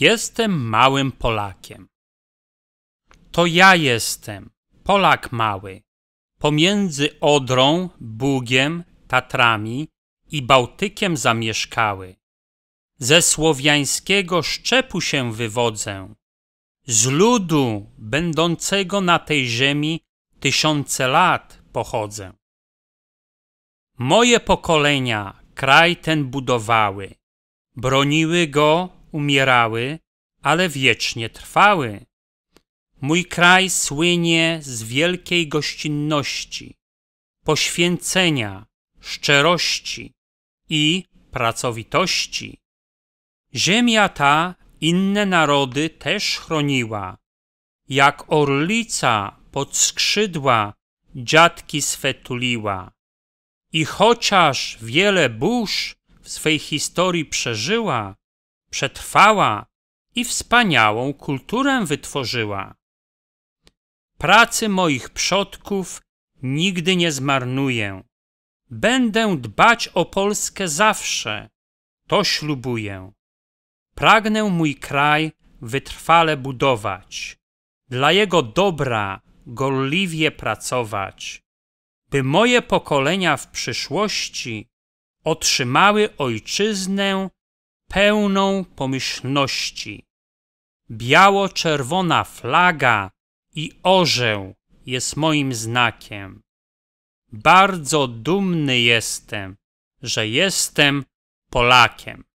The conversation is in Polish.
Jestem małym Polakiem. To ja jestem, Polak mały, pomiędzy Odrą, Bugiem, Tatrami i Bałtykiem zamieszkały. Ze słowiańskiego szczepu się wywodzę, z ludu będącego na tej ziemi tysiące lat pochodzę. Moje pokolenia kraj ten budowały, broniły go umierały, ale wiecznie trwały. Mój kraj słynie z wielkiej gościnności, poświęcenia, szczerości i pracowitości. Ziemia ta inne narody też chroniła, jak orlica pod skrzydła dziadki tuliła. I chociaż wiele burz w swej historii przeżyła, przetrwała i wspaniałą kulturę wytworzyła. Pracy moich przodków nigdy nie zmarnuję. Będę dbać o Polskę zawsze, to ślubuję. Pragnę mój kraj wytrwale budować, dla jego dobra gorliwie pracować, by moje pokolenia w przyszłości otrzymały ojczyznę pełną pomyślności. Biało-czerwona flaga i orzeł jest moim znakiem. Bardzo dumny jestem, że jestem Polakiem.